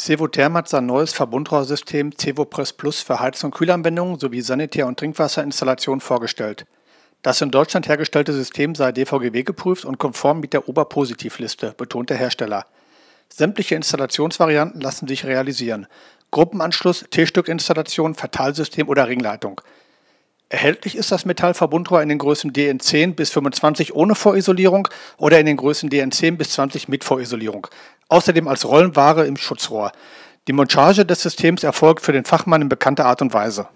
Sevotherm hat sein neues Verbundrohrsystem Cevopress Plus für Heiz- und Kühlanwendungen sowie Sanitär- und Trinkwasserinstallationen vorgestellt. Das in Deutschland hergestellte System sei DVGW geprüft und konform mit der Oberpositivliste, betont der Hersteller. Sämtliche Installationsvarianten lassen sich realisieren. Gruppenanschluss, T-Stück-Installation, Verteilsystem oder Ringleitung – Erhältlich ist das Metallverbundrohr in den Größen DN10 bis 25 ohne Vorisolierung oder in den Größen DN10 bis 20 mit Vorisolierung. Außerdem als Rollenware im Schutzrohr. Die Montage des Systems erfolgt für den Fachmann in bekannter Art und Weise.